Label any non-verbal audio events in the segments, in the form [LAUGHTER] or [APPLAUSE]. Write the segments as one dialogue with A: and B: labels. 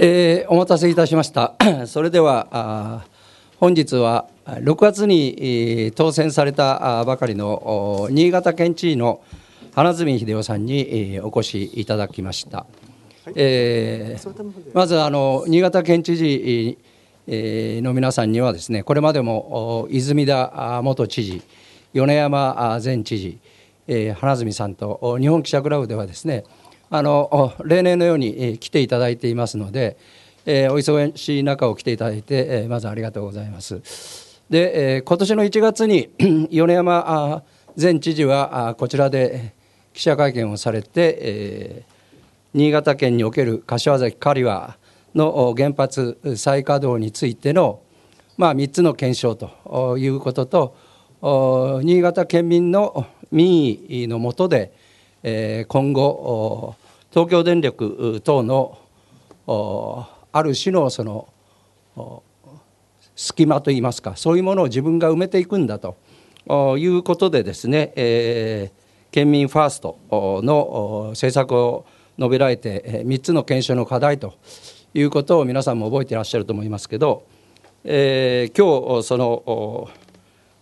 A: えー、お待たせいたしました。[CLEARS THROAT] それでは本日は6月に当選されたばかりの新潟県知事の花住秀夫さんにお越しいただきました。はい、えー、まずあの新潟県知事の皆さんにはですねこれまでも泉田元知事米山前知事花住さんと日本記者クラブではですねあの例年のように、来ていただいていますので、えー、お忙しい中を来ていただいて、えー、まずありがとうございます。で、えー、今年の1月に [CLEARS THROAT] 米山前知事はこちらで記者会見をされて、えー、新潟県における柏崎刈羽の原発再稼働についての、まあ、3つの検証ということと新潟県民の民意のもとで、え今後東京電力等のある種のその隙間といいますかそういうものを自分が埋めていくんだということでですね、えー、県民ファーストの政策を述べられて3つの検証の課題ということを皆さんも覚えていらっしゃると思いますけど、えー、今日その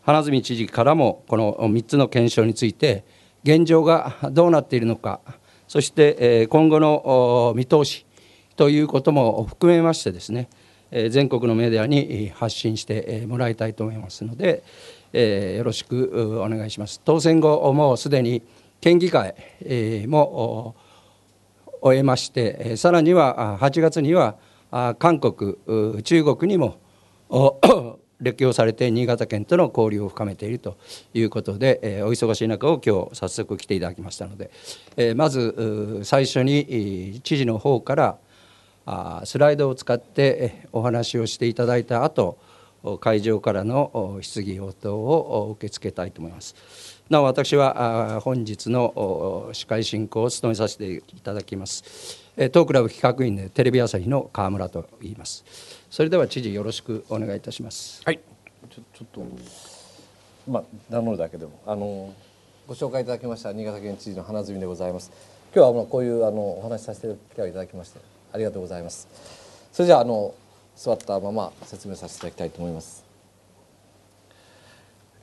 A: 花角知事からもこの3つの検証について現状がどうなっているのかそして今後の見通しということも含めましてですね全国のメディアに発信してもらいたいと思いますのでよろしくお願いします。当選後もうすでに県議会も終えましてさらには8月には韓国中国にも歴強されて新潟県との交流を深めているということで、えー、お忙しい中を今日早速来ていただきましたので、えー、まず最初に知事の方からあスライドを使ってお話をしていただいた後会場からの質疑応答を受け付けたいと思います。なお私は本日の司会進行を務めさせていただきます。当クラブ企画員でテレビ朝日の川村と言います。それでは知事よろしくお願いいたします。はい。
B: ちょちょっとまあ名乗るだけでもあのご紹介いただきました新潟県知事の花積でございます。今日はこういうあのお話しさせていただきましてありがとうございます。それじゃあの座ったまま説明させていただきたいと思います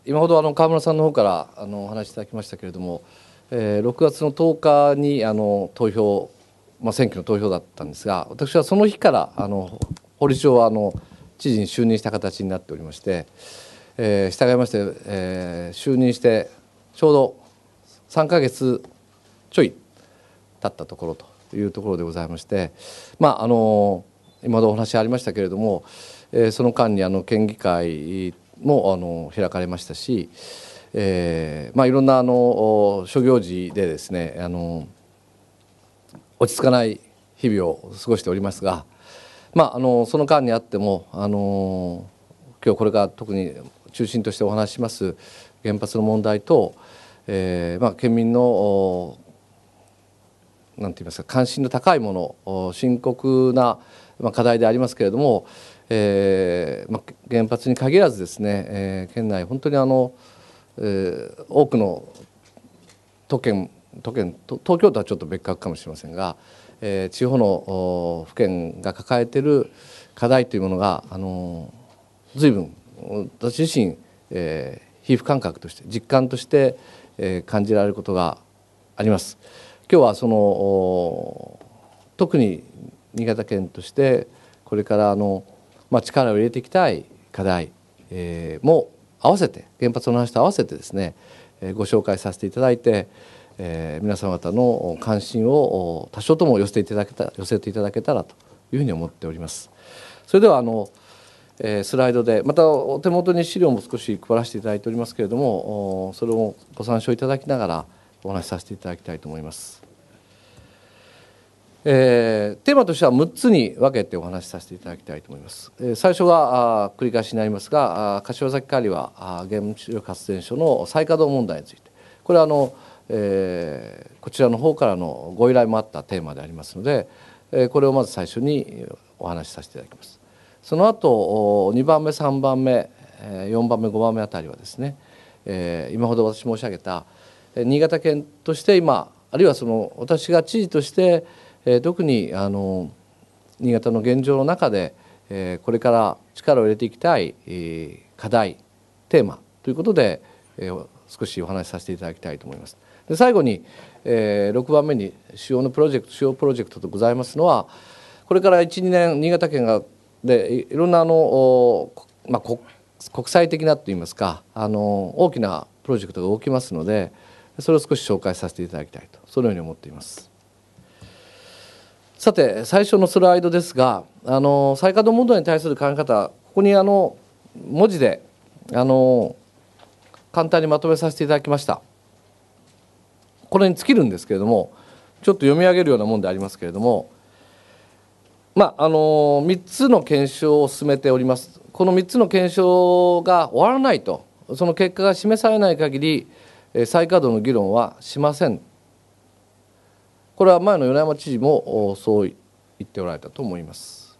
B: 今ほどあの川村さんの方からあのお話しいただきましたけれども、えー、6月の10日にあの投票、まあ、選挙の投票だったんですが私はその日からあの堀町はあの知事に就任した形になっておりまして、えー、従いまして、えー、就任してちょうど3か月ちょい経ったところというところでございましてまああの今のお話ありましたけれども、その間にあの県議会もあの開かれましたし、えーまあ、いろんなあの諸行事でですねあの落ち着かない日々を過ごしておりますが、まあ、あのその間にあってもあの今日これから特に中心としてお話しします原発の問題と、えーまあ、県民のなんて言いますか関心の高いもの深刻なまあ、課題でありますけれども、えーまあ、原発に限らずですね、えー、県内本当にあの、えー、多くの都県都県東京都はちょっと別格かもしれませんが、えー、地方の府県が抱えている課題というものが、あのー、随分私自身、えー、皮膚感覚として実感として、えー、感じられることがあります。今日はその特に新潟県としてこれからあの、まあ、力を入れていきたい課題、えー、も合わせて原発の話と合わせてですね、えー、ご紹介させていただいて、えー、皆様方の関心を多少とも寄せていただけた寄せていただけたらというふうに思っております。それではあのえスライドでまたお手元に資料も少し配らせていただいておりますけれどもそれをご参照いただきながらお話しさせていただきたいと思います。えー、テーマとしては6つに分けてお話しさせていただきたいと思います。えー、最初はあ繰り返しになりますがあ柏崎刈はあ原子力発電所の再稼働問題についてこれはあの、えー、こちらの方からのご依頼もあったテーマでありますので、えー、これをまず最初にお話しさせていただきます。その後2番目3番目4番目5番目あたりはですね、えー、今ほど私申し上げた新潟県として今あるいはその私が知事としてえ特にあの新潟の現状の中で、えこれから力を入れていきたい、課題テーマということで、え少しお話しさせていただきたいと思います。で最後に、え6番目に主要のプロジェクト主要プロジェクトとございますのはこれから12年新潟県がでいろんなあの、まあ、国際的なといいますかあの大きなプロジェクトが起きますのでそれを少し紹介させていただきたいとそのように思っています。さて最初のスライドですがあの再稼働問題に対する考え方ここにあの文字であの簡単にまとめさせていただきましたこれに尽きるんですけれどもちょっと読み上げるようなもんでありますけれどもまああの3つの検証を進めておりますこの3つの検証が終わらないとその結果が示されない限り再稼働の議論はしませんこれは前の米山知事もそう言っておられたと思います。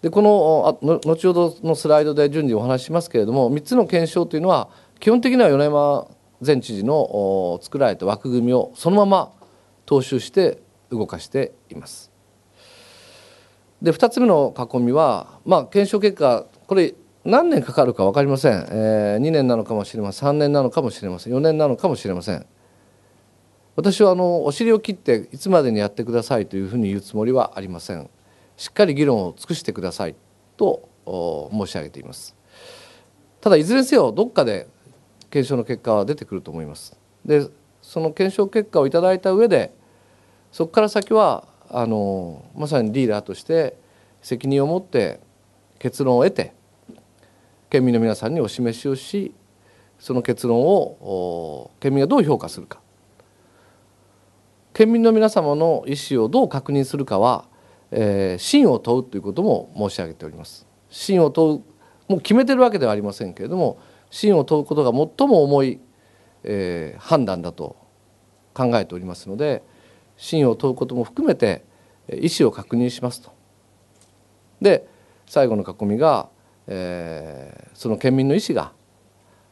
B: でこの後ほどのスライドで順次お話ししますけれども3つの検証というのは基本的には米山前知事の作られた枠組みをそのまま踏襲して動かしています。で2つ目の囲みは、まあ、検証結果これ何年かかるか分かりません、えー、2年なのかもしれません3年なのかもしれません4年なのかもしれません私はあのお尻を切っていつまでにやってくださいというふうに言うつもりはありませんしっかり議論を尽くしてくださいと申し上げていますただいずれにせよどっかで検証の結果は出てくると思いますでその検証結果をいただいた上でそこから先はあのまさにリーダーとして責任を持って結論を得て県民の皆さんにお示しをしその結論を県民がどう評価するか県民の皆様の意思をどう確認するかは、えー、真を問うということも申し上げております真を問うもう決めてるわけではありませんけれども真を問うことが最も重い、えー、判断だと考えておりますので真を問うことも含めて意思を確認しますと。で最後の囲みが、えー、その県民の意思が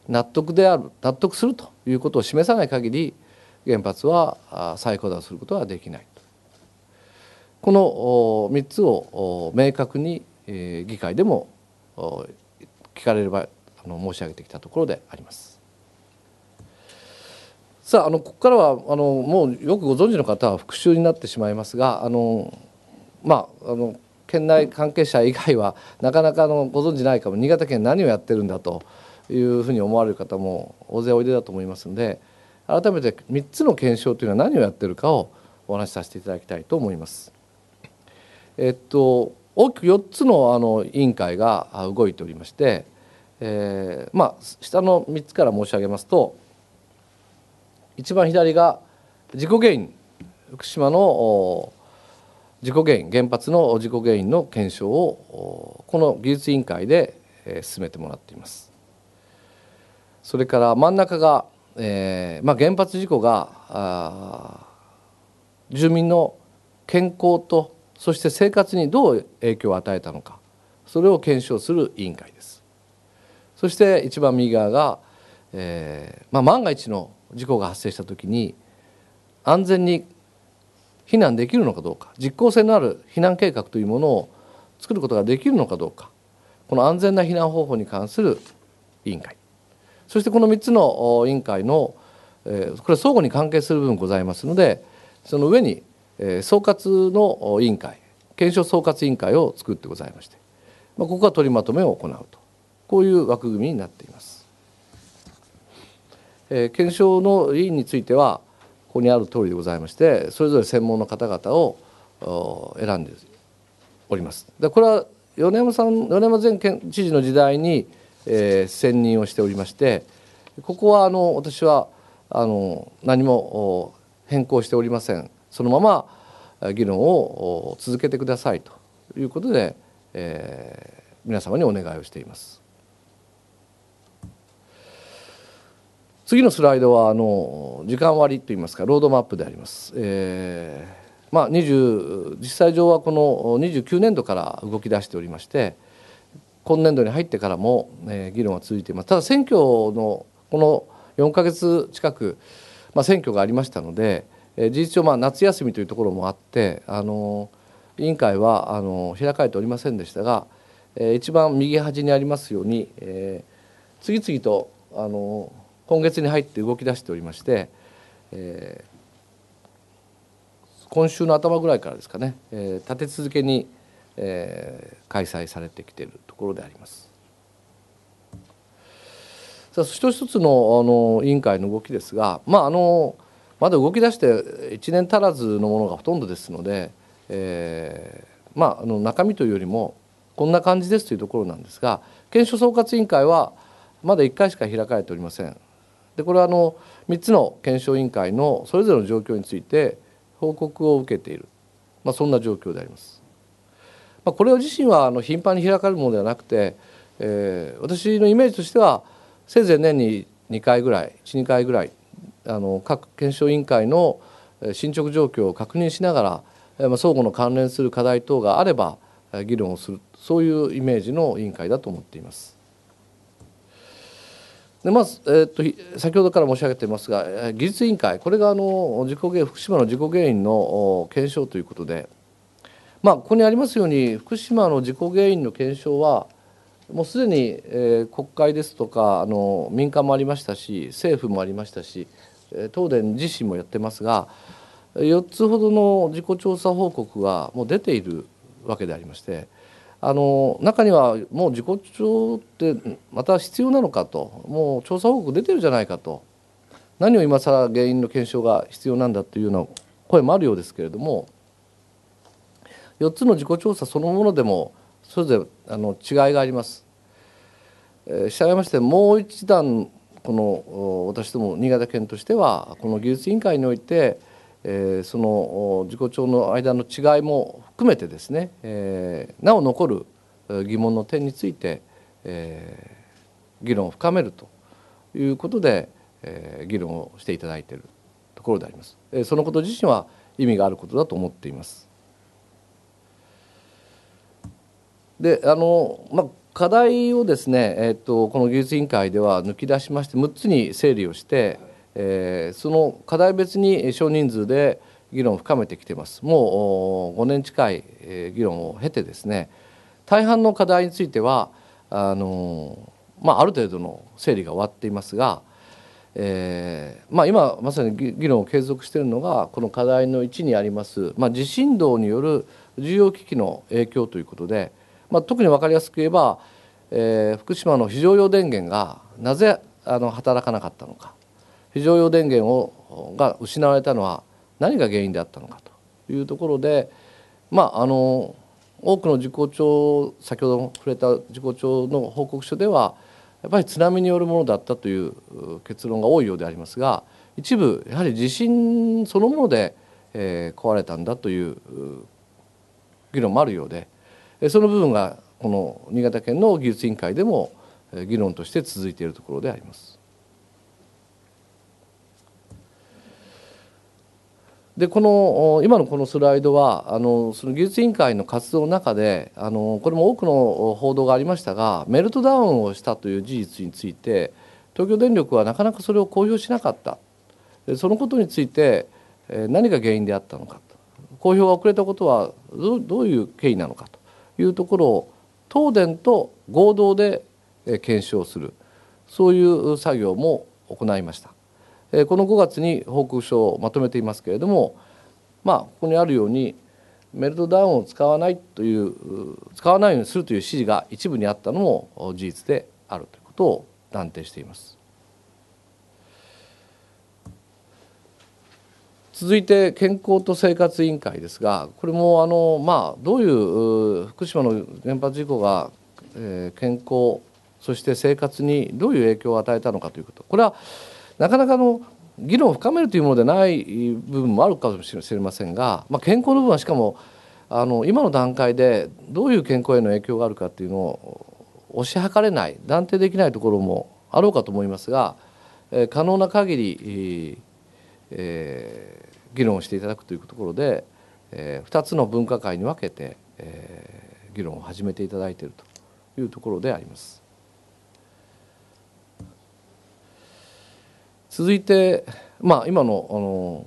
B: 納得である納得するということを示さない限り原発は再稼働することはできないこの3つを明確に議会でも聞かれれば申し上げてきたところであります。さああのここからはあのもうよくご存知の方は復習になってしまいますがあのまああの県内関係者以外はなかなかのご存じないかも新潟県何をやってるんだというふうに思われる方も大勢おいでだと思いますので改めて3つの検証というのは何をやってるかをお話しさせていただきたいと思います。えっと大きく4つのあの委員会が動いておりまして、えー、まあ下の3つから申し上げますと一番左が事故原因福島の事故原因原発の事故原因の検証をこの技術委員会で進めてもらっています。それから真ん中がえーまあ、原発事故が住民の健康とそして生活にどう影響を与えたのかそれを検証する委員会ですそして一番右側が、えーまあ、万が一の事故が発生した時に安全に避難できるのかどうか実効性のある避難計画というものを作ることができるのかどうかこの安全な避難方法に関する委員会そしてこの3つの委員会の、えこれは相互に関係する部分ございますのでその上に、え総括の委員会検証総括委員会を作ってございまして、まここは取りまとめを行うとこういう枠組みになっています。え検証の委員についてはここにある通りでございましてそれぞれ専門の方々を選んでおります。でこれは米山さん米山前県知事の時代にえー、専任をしておりましてここはあの私はあの何も変更しておりませんそのまま議論を続けてくださいということで、えー、皆様にお願いをしています。次のスライドはあの時間割といいますかロードマップであります。えーまあ、20実際上はこの29年度から動き出しておりまして、今年度に入ってからも、えー、議論は続いていますただ選挙のこの4か月近く、まあ、選挙がありましたので、えー、事実上まあ夏休みというところもあってあの委員会はあの開かれておりませんでしたが、えー、一番右端にありますように、えー、次々とあの今月に入って動き出しておりまして、えー、今週の頭ぐらいからですかね、えー、立て続けに、えー、開催されてきていると。ころであります。さあ一つ一つのあの委員会の動きですが、まあ、あのまだ動き出して1年足らずのものがほとんどですので、えー、まあ、あの中身というよりもこんな感じですというところなんですが検証総括委員会はまだ1回しか開かれておりません。でこれはあの3つの検証委員会のそれぞれの状況について報告を受けている、まあ、そんな状況であります。まあ、これ自身はあの頻繁に開かれるものではなくて、えー、私のイメージとしてはせいぜい年に2回ぐらい12回ぐらいあの各検証委員会の進捗状況を確認しながら、まあ、相互の関連する課題等があれば議論をするそういうイメージの委員会だと思っています。でまず、えーと、先ほどから申し上げていますが技術委員会これがあの事故原福島の事故原因の検証ということでまあ、ここにありますように福島の事故原因の検証はもうすでに、えー、国会ですとかあの民間もありましたし政府もありましたし、え東電自身もやってますが4つほどの事故調査報告がもう出ているわけでありましてあの中にはもう事故調ってまた必要なのかともう調査報告出てるじゃないかと何を今更原因の検証が必要なんだというような声もあるようですけれども4つの自己調査そのものでもそれぞれあの違いがあります。えー、従いましてもう一段この私ども新潟県としてはこの技術委員会において、えその自己調の間の違いも含めてですね、えなお残る疑問の点について、え議論を深めるということで、え議論をしていただいているところであります。えそのこと自身は意味があることだと思っています。であの、まあ、課題をですね、えーと、この技術委員会では抜き出しまして6つに整理をして、えー、その課題別に少人数で議論を深めてきてますもう5年近い議論を経てですね大半の課題についてはあの、まあ、ある程度の整理が終わっていますが、えーまあ、今まさに議論を継続しているのがこの課題の1にあります、まあ、地震動による重要機器の影響ということで。まあ、特に分かりやすく言えば、えー、福島の非常用電源がなぜあの働かなかったのか非常用電源をが失われたのは何が原因であったのかというところで、まあ、あの多くの事故調先ほども触れた事故調の報告書ではやっぱり津波によるものだったという結論が多いようでありますが一部やはり地震そのもので、えー、壊れたんだという議論もあるようで。その部分がこの新潟県の技術委員会でも議論として続いているところであります。でこの今のこのスライドはあのその技術委員会の活動の中であのこれも多くの報道がありましたがメルトダウンをしたという事実について東京電力はなかなかそれを公表しなかったそのことについて何が原因であったのかと公表が遅れたことはどういう経緯なのかというところを東電と合同で検証するそういう作業も行いました。この5月に報告書をまとめていますけれどもまあここにあるようにメルトダウンを使わないという使わないようにするという指示が一部にあったのも事実であるということを断定しています。続いて健康と生活委員会ですがこれもあの、まあ、どういう福島の原発事故が、えー、健康そして生活にどういう影響を与えたのかということこれはなかなかの議論を深めるというものでない部分もあるかもしれませんが、まあ、健康の部分はしかもあの今の段階でどういう健康への影響があるかっていうのを推し量れない断定できないところもあろうかと思いますが、えー、可能な限り、えー、議論していただくというところで、えー、2つの分科会に分けて、えー、議論を始めていただいているというところであります。続いて、まあ、今のあの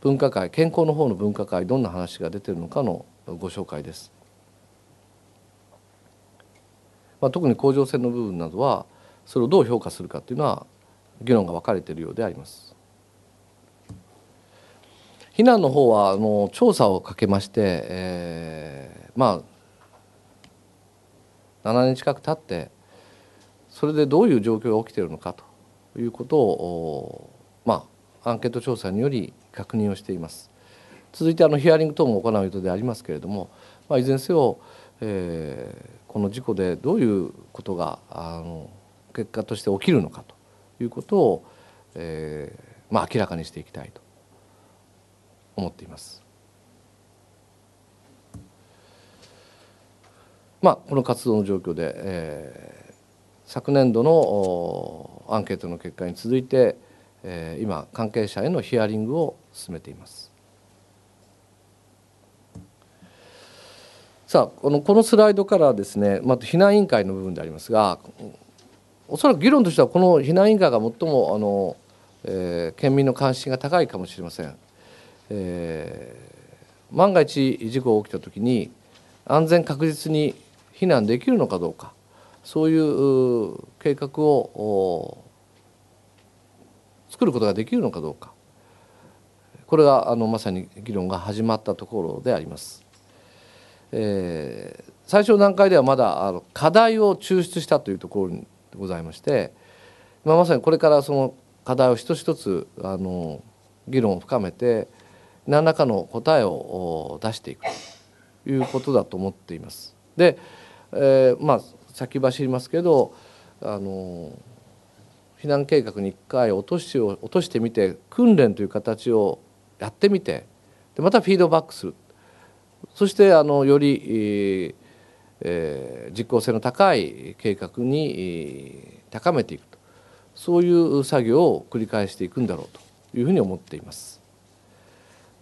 B: 分科会健康の方の分科会どんな話が出てるのかのご紹介です。まあ、特に甲状腺の部分などはそれをどう評価するかというのは議論が分かれているようであります。避難の方はあの調査をかけまして、えー、まあ7年近く経ってそれでどういう状況が起きているのかということをまあアンケート調査により確認をしています。続いてあのヒアリング等も行う予定でありますけれども、まあ、いずれにせよ、えー、この事故でどういうことがあの結果として起きるのかということを、えーまあ、明らかにしていきたいと思っています。まあ、この活動の状況で、えー、昨年度のアンケートの結果に続いて、えー、今関係者へのヒアリングを進めています。さあこのこのスライドからですね、また避難委員会の部分でありますがおそらく議論としてはこの避難委員会が最もあの、えー、県民の関心が高いかもしれません。えー、万が一事故が起きた時に安全確実に避難できるのかどうかそういう計画を作ることができるのかどうかこれがあのまさに議論が始まったところであります。えー、最初の段階ではまだあの課題を抽出したというところにございまして、まあ、まさにこれからその課題を一つ一つあの議論を深めて何らかの答えを出していくということだと思っています。で、えー、まあ先走りますけどあの避難計画に一回落としを落としてみて訓練という形をやってみてでまたフィードバックするそしてあのより、えー、実効性の高い計画に高めていくとそういう作業を繰り返していくんだろうというふうに思っています。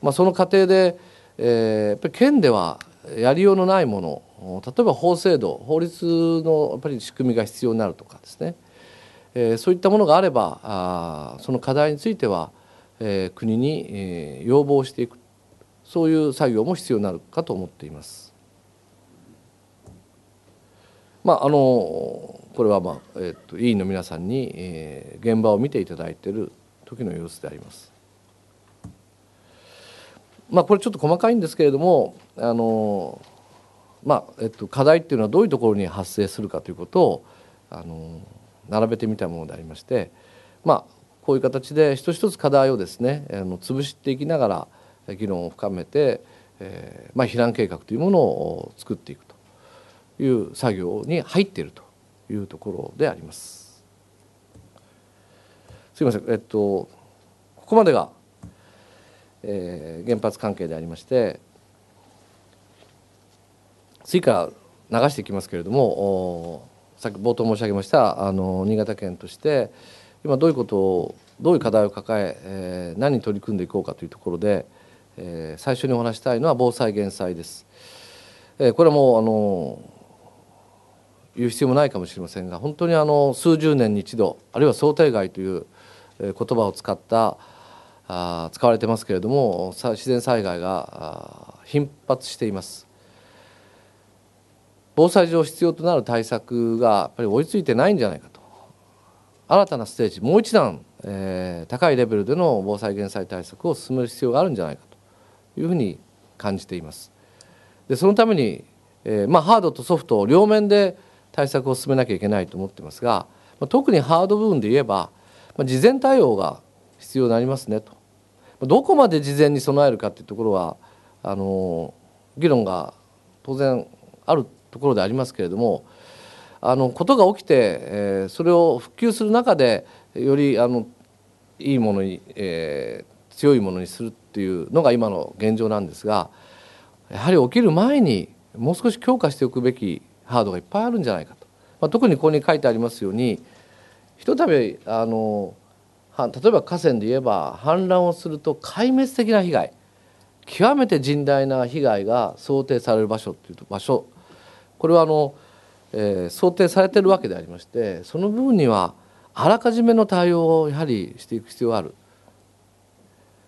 B: まあ、その過程で、えー、やっぱり県ではやりようのないもの例えば法制度法律のやっぱり仕組みが必要になるとかですね、えー、そういったものがあればあその課題については、えー、国に、えー、要望していくそういう作業も必要になるかと思っています。まあ、あのこれは、まあえーと、委員の皆さんに、えー、現場を見ていただいている時の様子であります。まあ、これちょっと細かいんですけれどもあの、まあえっと、課題っていうのはどういうところに発生するかということをあの並べてみたものでありまして、まあ、こういう形で一つ一つ課題をですねあの潰していきながら議論を深めて、えーまあ、避難計画というものを作っていくという作業に入っているというところであります。すいません、えっと、ここまでがえー、原発関係でありまして次から流していきますけれどもさっき冒頭申し上げましたあの新潟県として今どういうことをどういう課題を抱ええー、何に取り組んでいこうかというところで、えー、最初にお話したいのは防災・減災です。えー、これはもうあの言う必要もないかもしれませんが本当にあの数十年に一度あるいは想定外という言葉を使ったあ使われてますけれども自然災害が頻発しています防災上必要となる対策がやっぱり追いついてないんじゃないかと新たなステージもう一段、えー、高いレベルでの防災減災対策を進める必要があるんじゃないかというふうに感じていますでそのために、えー、まあ、ハードとソフト両面で対策を進めなきゃいけないと思ってますが、まあ、特にハード部分で言えば、まあ、事前対応が必要になりますねとどこまで事前に備えるかっていうところはあの議論が当然あるところでありますけれどもあのことが起きて、えー、それを復旧する中でよりあのいいものに、えー、強いものにするっていうのが今の現状なんですがやはり起きる前にもう少し強化しておくべきハードがいっぱいあるんじゃないかと、まあ、特にここに書いてありますようにひとたびあの例えば河川で言えば氾濫をすると壊滅的な被害極めて甚大な被害が想定される場所っていう場所これはあの、えー、想定されてるわけでありましてその部分にはあらかじめの対応をやはりしていく必要がある。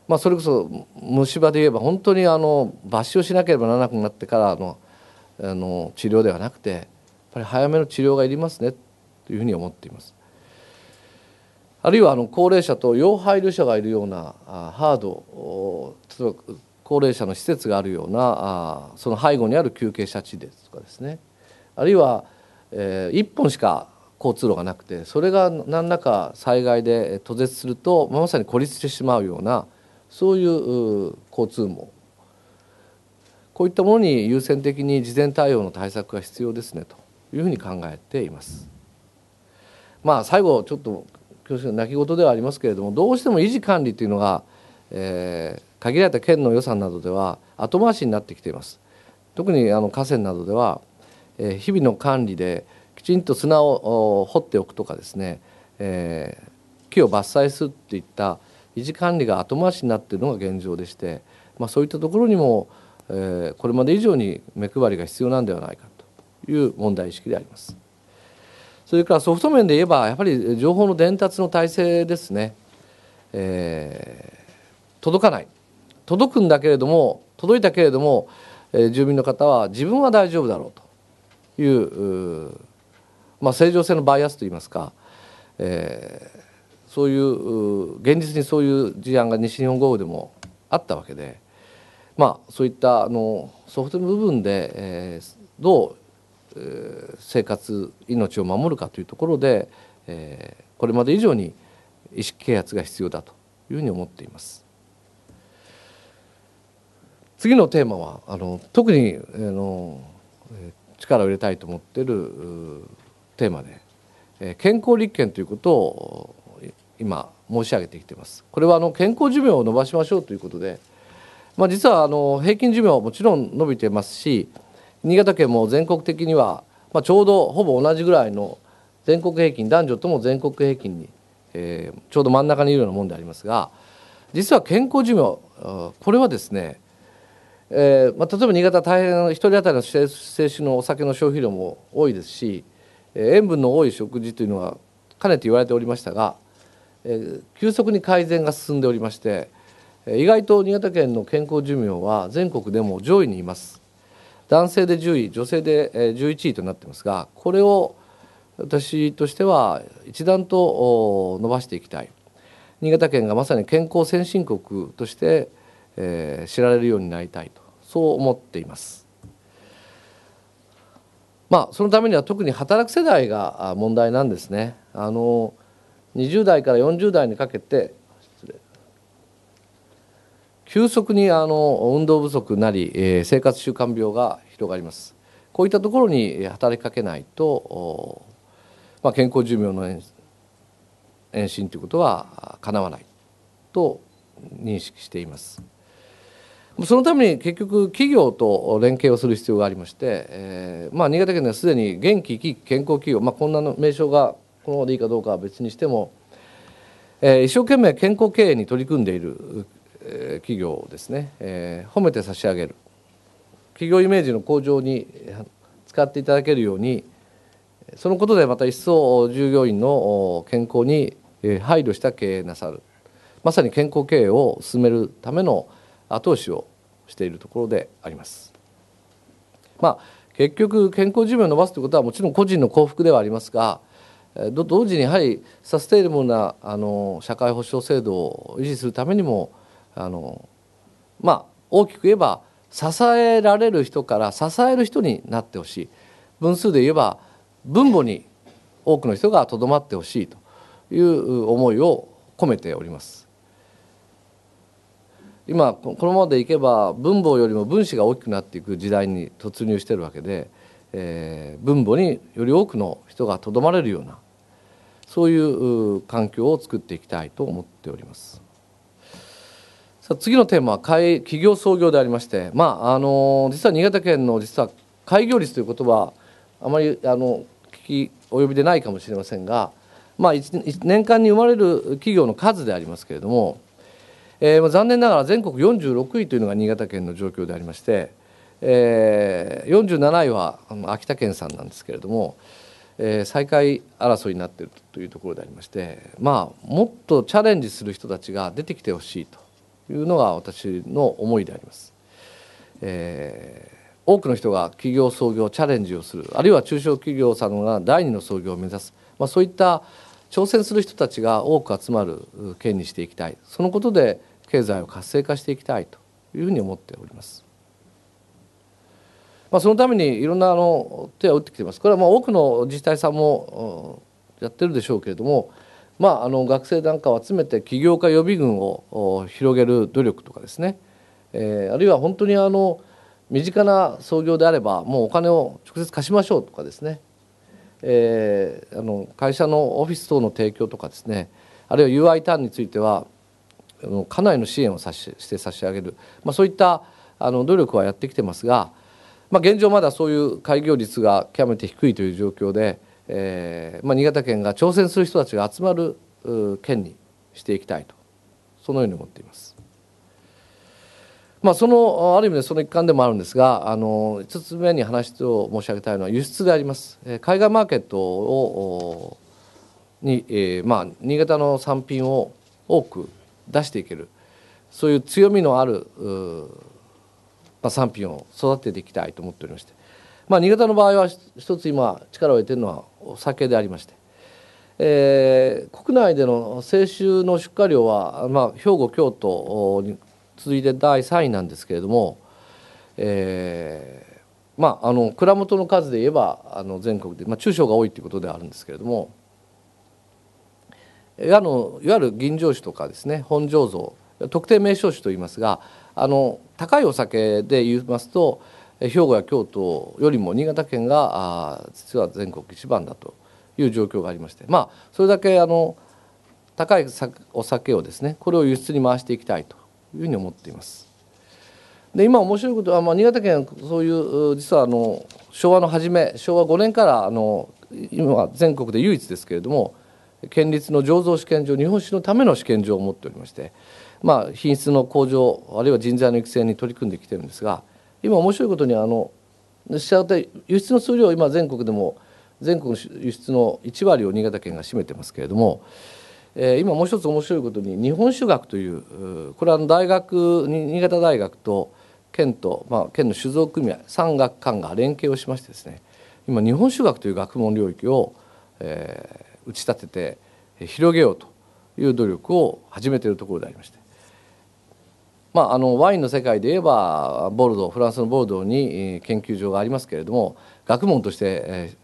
B: まあ、それこそ虫歯で言えば本当にあの抜歯をしなければならなくなってからのあの治療ではなくてやっぱり早めの治療がいりますねというふうに思っています。あるいはあの高齢者と要配慮者がいるようなハード高齢者の施設があるようなその背後にある休憩者地ですとかですねあるいは、えー、1本しか交通路がなくてそれが何らか災害で途絶するとまさに孤立してしまうようなそういう交通網こういったものに優先的に事前対応の対策が必要ですねというふうに考えています。まあ最後ちょっと恐縮泣き言ではありますけれどもどうしても維持管理というのが、えー、限られた県の予算などでは後回しになってきています。特にあの河川などでは、えー、日々の管理できちんと砂を掘っておくとかですね、えー、木を伐採するっていった維持管理が後回しになっているのが現状でして、まあ、そういったところにも、えー、これまで以上に目配りが必要なんではないかという問題意識であります。それからソフト面で言えばやっぱり情報の伝達の体制ですね、えー、届かない届くんだけれども届いたけれども、えー、住民の方は自分は大丈夫だろうというう、まあ、正常性のバイアスといいますか、えー、そういう現実にそういう事案が西日本豪雨でもあったわけで、まあ、そういったあのソフト部分で、えー、どう生活命を守るかというところで、これまで以上に意識啓発が必要だというふうに思っています。次のテーマはあの特にあの力を入れたいと思っているテーマで、健康立憲ということを今申し上げてきています。これはあの健康寿命を伸ばしましょうということで、まあ、実はあの平均寿命はもちろん伸びてますし新潟県も全国的には、まあ、ちょうどほぼ同じぐらいの全国平均男女とも全国平均に、えー、ちょうど真ん中にいるようなもんでありますが実は健康寿命これはですね、えーまあ、例えば新潟大変1人当たりの精子のお酒の消費量も多いですし塩分の多い食事というのはかねて言われておりましたが、えー、急速に改善が進んでおりまして意外と新潟県の健康寿命は全国でも上位にいます。男性で10位女性で11位となってますがこれを私としては一段と伸ばしていきたい新潟県がまさに健康先進国として、知られるようになりたいとそう思っています。まあ、そのためには特に働く世代が問題なんですね。あの20代から40代にかけて急速にあの運動不足なり、生活習慣病が要がありますこういったところに働きかけないと、まあ、健康寿命の延伸ということはかなわないと認識していますそのために結局企業と連携をする必要がありまして、えーまあ、新潟県ではすでに元気・生き健康企業、まあ、こんなの名称がこのままでいいかどうかは別にしても、えー、一生懸命健康経営に取り組んでいる、企業をですね、えー、褒めて差し上げる企業イメージの向上に使っていただけるようにそのことでまた一層従業員の健康に配慮した経営なさるまさに健康経営を進めるための後押しをしているところであります。まあ、結局健康寿命を伸ばすということはもちろん個人の幸福ではありますが同時にやはりサステイナブなあの社会保障制度を維持するためにもあのまあ大きく言えば支えられる人から支える人になってほしい分数で言えば分母に多くの人がとどまってほしいという思いを込めております今このままでいけば分母よりも分子が大きくなっていく時代に突入しているわけで、えー、分母により多くの人がとどまれるようなそういう環境を作っていきたいと思っております。次のテーマは企業創業でありまして、まあ、あの実は新潟県の実は開業率ということはあまりあの聞き及びでないかもしれませんが、まあ、年間に生まれる企業の数でありますけれども、えー、残念ながら全国46位というのが新潟県の状況でありまして、えー、47位は秋田県さんなんですけれども、えー、再開争いになっているというところでありまして、まあ、もっとチャレンジする人たちが出てきてほしいというのが私の思いであります。えー、多くの人が企業創業チャレンジをするあるいは中小企業さんが第二の創業を目指す、まあ、そういった挑戦する人たちが多く集まる県にしていきたいそのことで経済を活性化していきたいというふうに思っております。まあ、そのためにいろんなあの手を打ってきています。これはまあ多くの自治体さんもやってるでしょうけれどもまあ、あの学生なんかを集めて起業家予備軍を広げる努力とかですね、えー、あるいは本当にあの身近な創業であればもうお金を直接貸しましょうとかですね、えー、あの会社のオフィス等の提供とかですねあるいは UI ターンについては家内の支援をさしして差し上げる、まあ、そういったあの努力はやってきてますが、まあ、現状まだそういう開業率が極めて低いという状況で。えーまあ、新潟県が挑戦する人たちが集まる県にしていきたいとそのように思っています。まあ、そのある意味でその一環でもあるんですがあの5つ目に話を申し上げたいのは輸出であります。海外マーケットをに、えーまあ、新潟の産品を多く出していけるそういう強みのある、まあ、産品を育てていきたいと思っておりまして、まあ、新潟の場合は一つ今力を入れてるのはお酒でありまして、えー、国内での清酒の出荷量は、まあ、兵庫京都に続いて第3位なんですけれども、えー、まああの蔵元の数で言えばあの全国で、まあ、中小が多いということではあるんですけれどもあのいわゆる吟醸酒とかですね本醸造特定名称酒といいますがあの高いお酒で言いますと兵庫や京都よりも新潟県が実は全国一番だという状況がありましてまあそれだけあの高いお酒をですねこれを輸出に回していきたいというふうに思っています。で今面白いことは、まあ、新潟県そういう実はあの昭和の初め昭和5年からあの今全国で唯一ですけれども県立の醸造試験場日本酒のための試験場を持っておりまして、まあ、品質の向上あるいは人材の育成に取り組んできてるんですが今面白いことにあのしたがって輸出の数量今全国でも全国の輸出の1割を新潟県が占めてますけれども、えー、今もう一つ面白いことに日本酒学というこれは大学新潟大学と県と、まあ、県の酒造組合産学官が連携をしましてですね今日本酒学という学問領域を、えー、打ち立てて広げようという努力を始めているところでありましてまあ、あのワインの世界で言えばボルドーフランスのボルドーに研究所がありますけれども学問として、えー、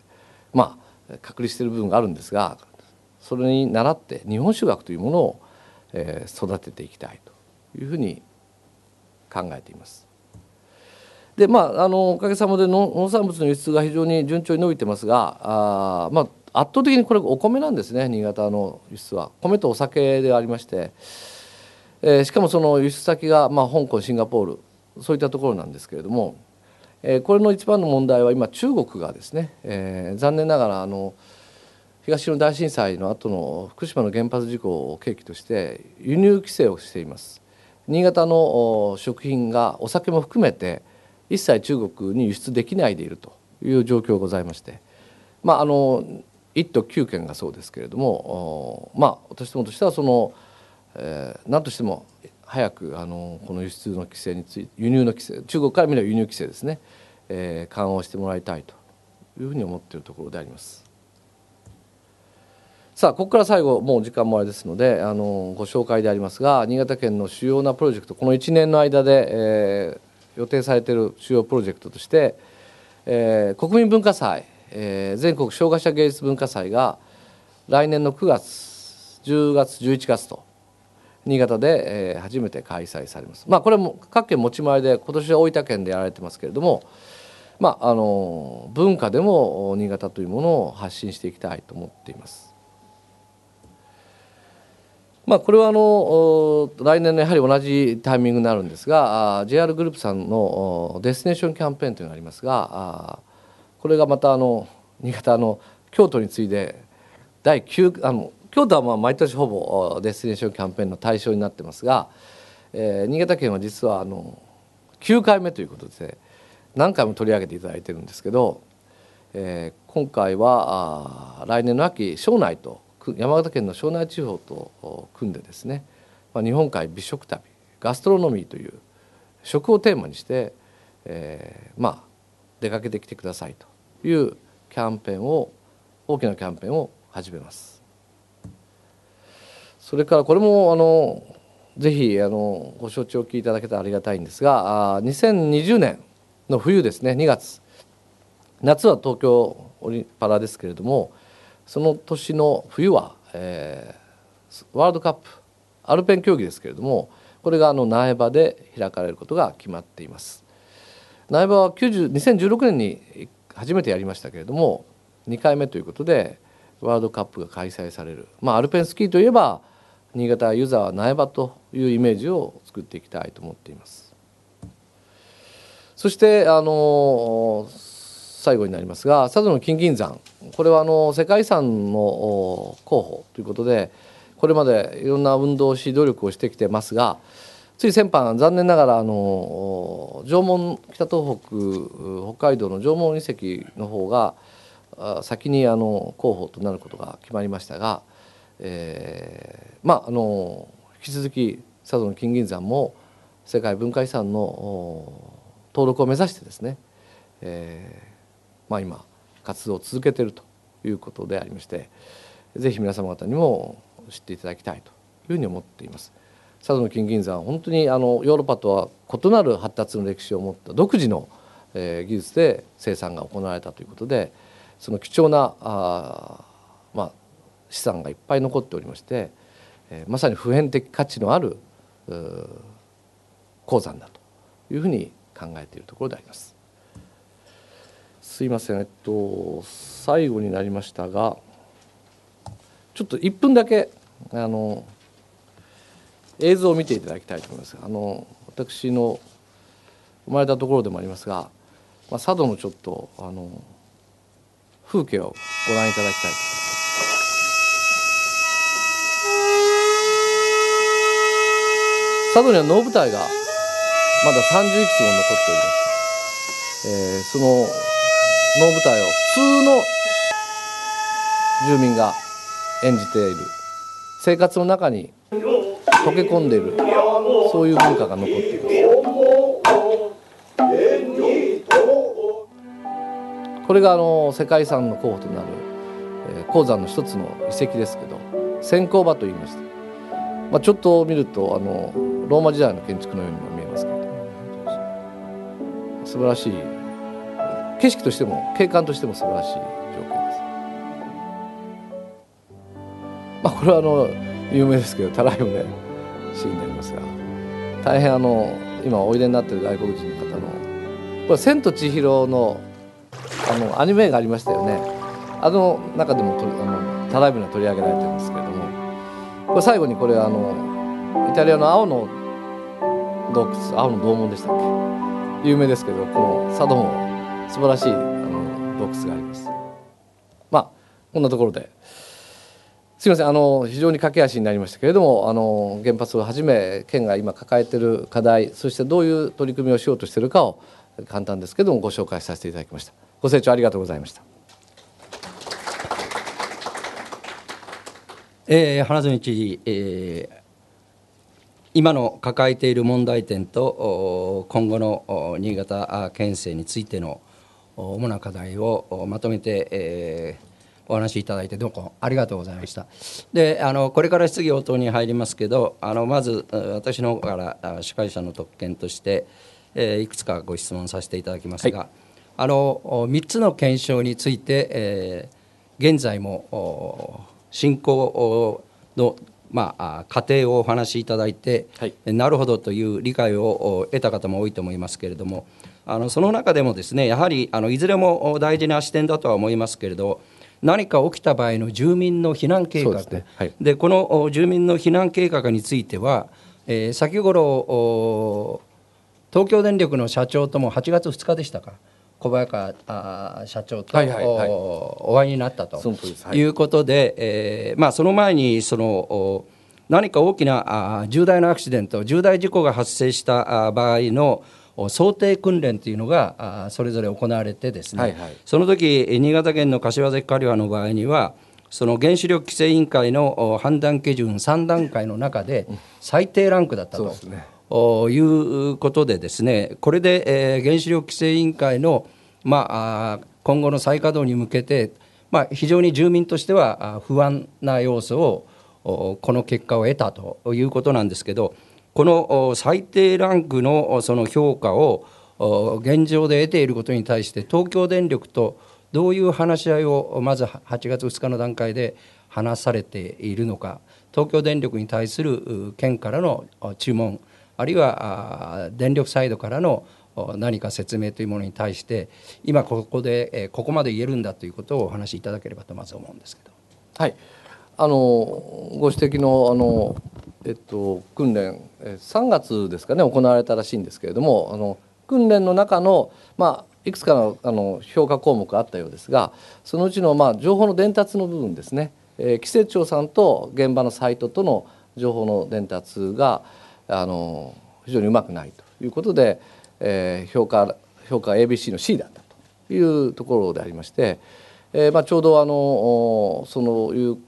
B: まあ隔離している部分があるんですがそれに倣って日本酒学というものを、えー、育てていきたいというふうに考えています。でまあ、あのおかげさまで農産物の輸出が非常に順調に伸びてますがあ、まあ、圧倒的にこれお米なんですね新潟の輸出は米とお酒でありましてえー、しかもその輸出先が、まあ、香港シンガポールそういったところなんですけれども、えー、これの一番の問題は今中国がですね、えー、残念ながらあの東日本大震災の後の福島の原発事故を契機として輸入規制をしています新潟の食品がお酒も含めて一切中国に輸出できないでいるという状況がございまして、まあ、あの1都9県がそうですけれどもまあ私どもとしてはそのえー、何としても早くあのこの輸出の規制につい輸入の規制中国から見れば輸入規制ですね、えー、緩和してもらいたいというふうに思っているところであります。さあここから最後もう時間もあれですのであのご紹介でありますが新潟県の主要なプロジェクトこの1年の間で、えー、予定されている主要プロジェクトとして、えー、国民文化祭、えー、全国障害者芸術文化祭が来年の9月10月11月と新潟で、えー、初めて開催されます。まあ、これも各県持ち前で今年は大分県でやられてますけれども、まあ、あの文化でも新潟というものを発信していきたいと思っています。まあ、これはあの来年のやはり同じタイミングになるんですが JR グループさんのデスティネーションキャンペーンというのがありますがこれがまたあの新潟の京都に次いで第9あの京都はまあ毎年ほぼデスティネーションキャンペーンの対象になってますが、えー、新潟県は実はあの9回目ということで何回も取り上げていただいてるんですけど、えー、今回は来年の秋庄内と山形県の庄内地方と組んでですね、まあ、日本海美食旅ガストロノミーという食をテーマにして、えー、まあ出かけてきてくださいというキャンペーンを大きなキャンペーンを始めます。それからこれもあのぜひあのご承知おきいただけたらありがたいんですがあ2020年の冬ですね2月夏は東京オリパラですけれどもその年の冬は、えー、ワールドカップアルペン競技ですけれどもこれがあの苗場で開かれることが決まっています。苗場は90 2016年に初めてやりましたけれども2回目ということでワールドカップが開催される、まあ、アルペンスキーといえば新潟湯沢苗場というイメージを作っていきたいと思っていますそしてあの最後になりますが佐渡の金銀山これはあの世界遺産の候補ということでこれまでいろんな運動し努力をしてきてますがつい先般残念ながらあの縄文北東北北海道の縄文遺跡の方が先にあの候補となることが決まりましたがえー、まああの引き続き佐渡の金銀山も世界文化遺産の登録を目指してですね、えー、まあ、今活動を続けているということでありましてぜひ皆様方にも知っていただきたいというふうに思っています。佐渡の金銀山本当にあのヨーロッパとは異なる発達の歴史を持った独自の、え技術で生産が行われたということでその貴重なあ資産がいっぱい残っておりまして、えまさに普遍的価値のある鉱山だというふうに考えているところであります。すいませんえっと最後になりましたがちょっと1分だけあの映像を見ていただきたいと思いますあの私の生まれたところでもありますが、まあ、佐渡のちょっとあの風景をご覧いただきたいと思います。佐渡には能舞台がまだ30いくつも残っておりまして、えー、その能舞台を普通の住民が演じている生活の中に溶け込んでいるそういう文化が残っていますこれがあの世界遺産の候補となる、え鉱山の一つの遺跡ですけど線香場といいまして、まあ、ちょっと見るとあのローマ時代の建築のようにも見えますけど素晴らしい景色としても景観としても素晴らしい条件です。まあ、これはあの有名ですけどたらい船シーンになりますが大変あの今おいでになってる外国人の方のこれ「千と千尋の」あのアニメがありましたよねあの中でもあのたらい船取り上げられてるんですけれどもこれ最後にこれあのタリアの青の洞窟青の洞門でしたっけ有名ですけどこの佐渡も素晴らしいあの洞窟がありますまあこんなところですいませんあの非常に駆け足になりましたけれどもあの原発をはじめ県が今抱えてる課題そしてどういう取り組みをしようとしてるかを簡単ですけどもご紹介させていただきました
A: ご清聴ありがとうございました、えー、花園知事、えー今の抱えている問題点と今後の新潟県政についての主な課題をまとめて、えー、お話しいただいてどうもありがとうございました。であのこれから質疑応答に入りますけどあのまず私の方から司会者の特権として、えー、いくつかご質問させていただきますが、はい、あの3つの検証について、えー、現在も進行のまあ、過程をお話しいただいて、はい、なるほどという理解を得た方も多いと思いますけれどもあのその中でもですねやはりあのいずれも大事な視点だとは思いますけれど何か起きた場合の住民の避難計画で、ねはいで、この住民の避難計画については、えー、先頃東京電力の社長とも8月2日でしたか小早川社長と、はいはいはい、お会いになったということで、はい、えー、まあ、その前にその何か大きなあ重大なアクシデント重大事故が発生した場合の想定訓練というのがあそれぞれ行われてですね、はいはい、その時新潟県の柏崎刈羽の場合にはその原子力規制委員会の判断基準3段階の中で最低ランクだったと。そうですねいうことでですねこれで、え原子力規制委員会の、まあ、今後の再稼働に向けて、まあ、非常に住民としては不安な要素をこの結果を得たということなんですけどこの最低ランクのその評価を現状で得ていることに対して東京電力とどういう話し合いをまず8月2日の段階で話されているのか東京電力に対する県からの注文あるいは電力サイドからの何か説明というものに対して今ここでここまで言えるんだということをお話しいただければとまず思うんですけど。はいあの
B: ご指摘のあの、えっと、訓練3月ですかね行われたらしいんですけれどもあの訓練の中の、まあ、いくつかのあの評価項目あったようですがそのうちの、まあ、情報の伝達の部分ですね、えー、規制庁さんと現場のサイトとの情報の伝達が、あの非常にうまくないということで、えー、評価評価 ABC の C だったというところでありまして、えーまあ、ちょうどあのそのいう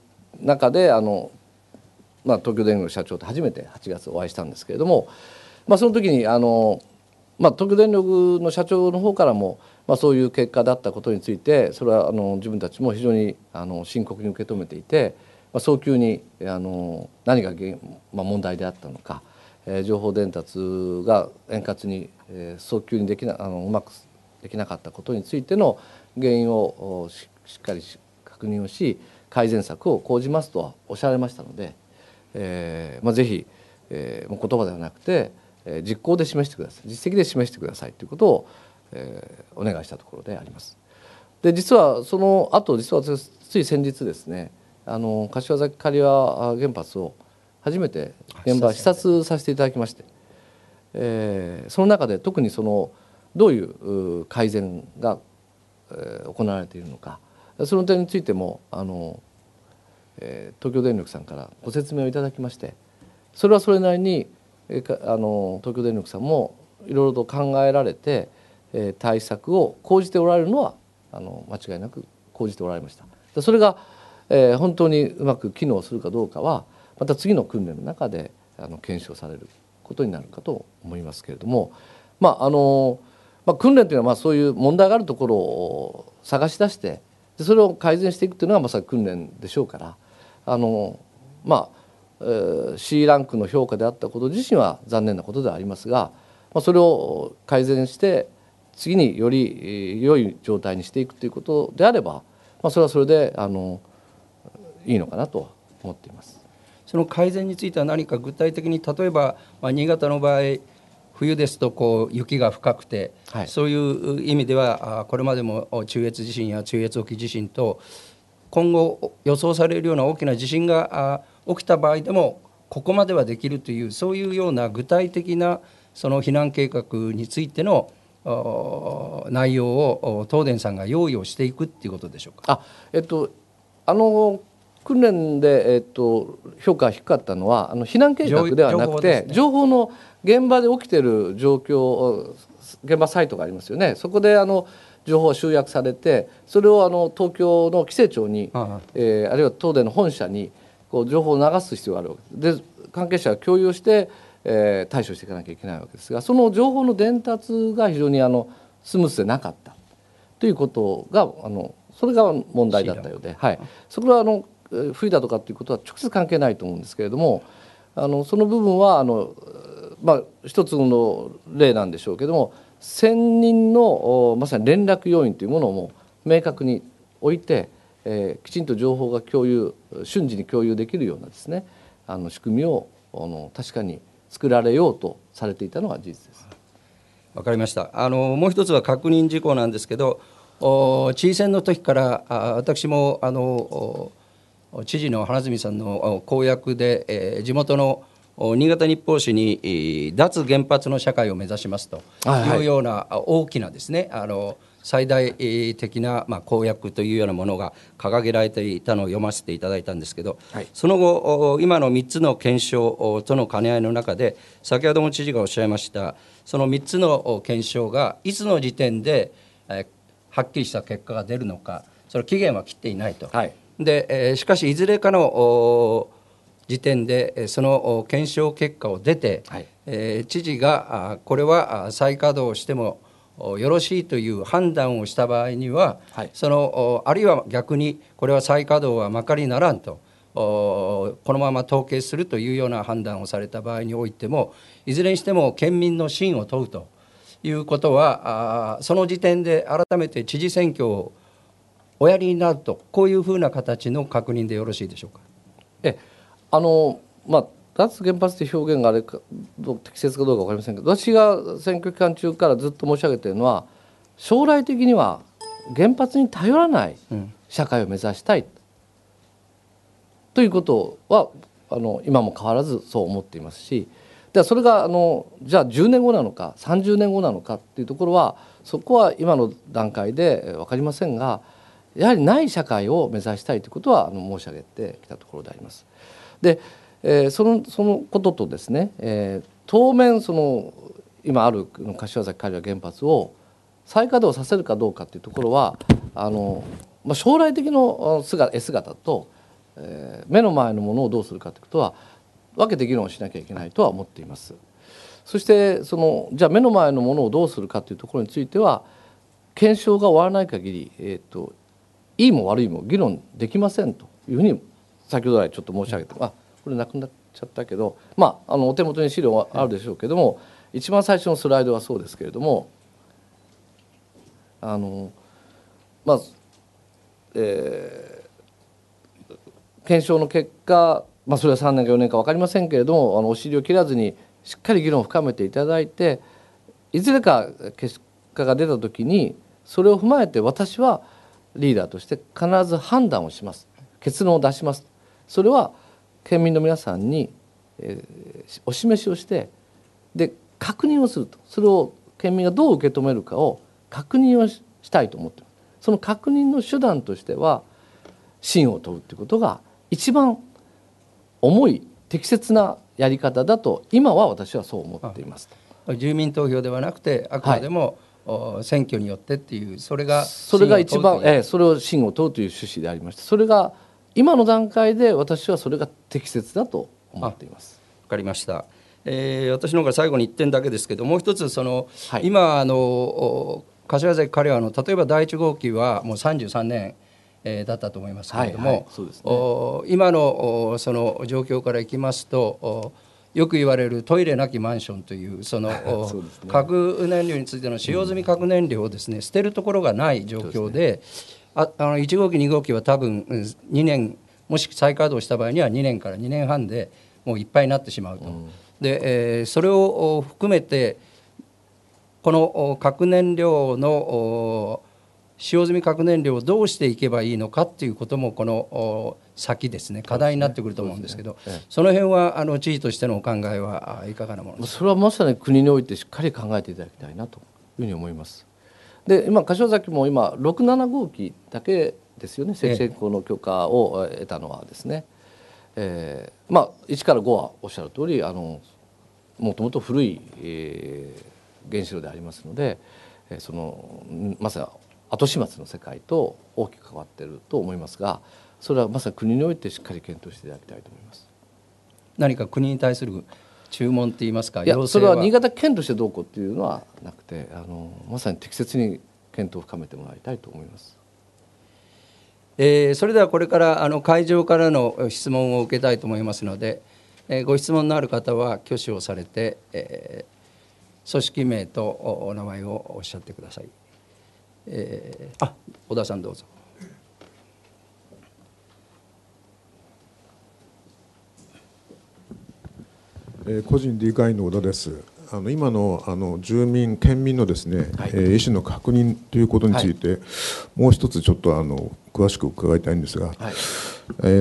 B: 中であの、まあ、東京電力の社長と初めて8月お会いしたんですけれども、まあ、その時にあの、まあ、東京電力の社長の方からも、まあ、そういう結果だったことについてそれはあの自分たちも非常にあの深刻に受け止めていて、まあ、早急にあの何が、まあ、問題であったのか。情報伝達が円滑に早急にできなあのうまくできなかったことについての原因をしっかり確認をし改善策を講じますとはおっしゃられましたので、えーまあ、ぜひ、えー、もう言葉ではなくて、えー、実行で示してください実績で示してくださいということを、えー、お願いしたところであります。で実はその後実はつい先日ですねあの柏崎刈羽原発を、初めて現場視察させていただきまして、えー、その中で特にそのどういう改善が、えー、行われているのかその点についてもあの、えー、東京電力さんからご説明をいただきましてそれはそれなりに、えー、あの東京電力さんもいろいろと考えられて、えー、対策を講じておられるのはあの間違いなく講じておられました。それが、えー、本当にうまく機能するかどうかはまた次の訓練の中であの検証されることになるかと思いますけれども、まああのまあ、訓練というのはまあそういう問題があるところを探し出してでそれを改善していくというのがまさに訓練でしょうからあの、まあえー、C ランクの評価であったこと自身は残念なことではありますが、まあ、それを改善して次により良い状態に
A: していくということであれば、まあ、それはそれであの
B: いいのかなと思っています。
A: その改善については何か具体的に例えば、まあ、新潟の場合冬ですとこう雪が深くて、はい、そういう意味ではこれまでも中越地震や中越沖地震と今後予想されるような大きな地震が起きた場合でもここまではできるというそういうような具体的なその避難計画についての内容を東電さんが用意をしていくっていうことでしょうか。あえっとあの訓練で、え
B: っと、評価が低かったのはあの避難計画ではなくて情報、ね,、の現場で起きている状況現場サイトがありますよねそこであの情報集約されてそれをあの東京の規制庁にあ,、えー、あるいは東電の本社にこう情報を流す必要があるわけです。で関係者が共有して、えー、対処していかなきゃいけないわけですがその情報の伝達が非常にあのスムーズでなかったということがあのそれが問題だったようで、はい、そこはあの不利だとかっていうことは直接関係ないと思うんですけれどもあのその部分はあの、まあ、一つの例なんでしょうけども専任のまさに連絡要員というものをも明確に置いて、えー、きちんと情報が共有瞬時に共有できるようなですねあの仕組みをあの確かに作られようとされていた
A: のは事実です。わかりました。あのもう一つは確認事項なんですけど、地位選の時からあ私もあの知事の花住さんの公約で、えー、地元の新潟日報紙に脱原発の社会を目指しますというような大きなですね、あの最大的な、まあ、公約というようなものが掲げられていたのを読ませていただいたんですけど、はい、その後今の3つの検証との兼ね合いの中で先ほども知事がおっしゃいましたその3つの検証がいつの時点ではっきりした結果が出るのかその期限は切っていないと。はいでしかしいずれかの時点でその検証結果を出て、はい、え知事がこれは再稼働してもよろしいという判断をした場合には、はい、そのあるいは逆にこれは再稼働はまかりならんと。このまま統計するというような判断をされた場合においてもいずれにしても県民の信を問うということはその時点で改めて知事選挙をおやりになるとこういうふうな形の確認でよろしいでしょうか。えあのまあ脱原発という表現があれか適切かどうか分かりません
B: けど私が選挙期間中からずっと申し上げているのは将来的には原発に頼らない社会を目指したい、うん、ということはあの今も変わらずそう思っていますしでそれがあのじゃあ10年後なのか30年後なのかっていうところはそこは今の段階で分かりませんが。やはりない社会を目指したいということはあの申し上げてきたところであります。で、えー、そのそのこととですね、えー、当面その今ある柏崎刈羽原発を再稼働させるかどうかというところはあの、まあ、将来的の姿絵姿と、えー、目の前のものをどうするかということは分けて議論しなきゃいけないとは思っています。そしてそのじゃあ目の前のものをどうするかというところについては検証が終わらない限り、えーと、といいも悪いも議論できませんというふうに先ほど来ちょっと申し上げて、あこれなくなっちゃったけど、まあ、あのお手元に資料はあるでしょうけども、一番最初のスライドはそうですけれどもあのまず、えー、検証の結果、まあ、それは3年か4年か分かりませんけれどもあのお尻を切らずにしっかり議論を深めていただいていずれか結果が出た時にそれを踏まえて私はリーダーとして必ず判断をします結論を出しますそれは県民の皆さんに、えお示しをしてで確認をするとそれを県民がどう受け止めるかを確認をしたいと思ってその確認の手段としては信を問うということが一番
A: 重い適切なやり方だと今は私はそう思っています。住民投票ではなくてあくまでも、はい、選挙によってっていうそれがそれが一番えー、それを信を問うという趣旨でありましたそれが今の段階で私はそれが適切だと思っています。わかりました。えー、私の方が最後に1点だけですけどもう一つその、はい、今あの柏崎刈羽の例えば第1号機はもう33年、えー、だったと思いますけれども、はいはいね、今のその状況からいきますと。よく言われるトイレなきマンションというその [LAUGHS] ね、核燃料についての使用済み核燃料をですね、うん、捨てるところがない状況で、ね、ああの1号機2号機は多分2年もし再稼働した場合には2年から2年半でもういっぱいになってしまうと。うん、でえー、それを含めてこの核燃料の使用済み核燃料をどうしていけばいいのかっていうこともこの先ですね課題になってくると思うんですけどその辺はあの知事としてのお考えはいかがなもの
B: ですかそれはまさに国においてしっかり考えていただきたいなというふうに思います。で今柏崎も今67号機だけですよね先進工の許可を得たのはですね、ええー、まあ1から5はおっしゃる通りあのもともと古い、えー、原子炉でありますので、えー、そのまさに後始末の世界と大きく変わっていると思いますがそれはまさに国においてしっかり検討していただきたい
A: と思います。何か国に対する注文って言いますかいやそれは新
B: 潟県としてどうこうっていうのはなくてあのまさに適切に検討を深めてもらいたいと思います。
A: えー、それではこれからあの会場からの質問を受けたいと思いますので、えー、ご質問のある方は挙手をされて、えー、組織名とお名前をおっしゃってください。えー、あ小田さんどうぞ。
B: え個人 D 会の小田です。あの今のあの住民、県民のですね、はい、えー、意思の確認ということについて、はい、もう一つちょっとあの詳しく伺いたいんですが、はい、え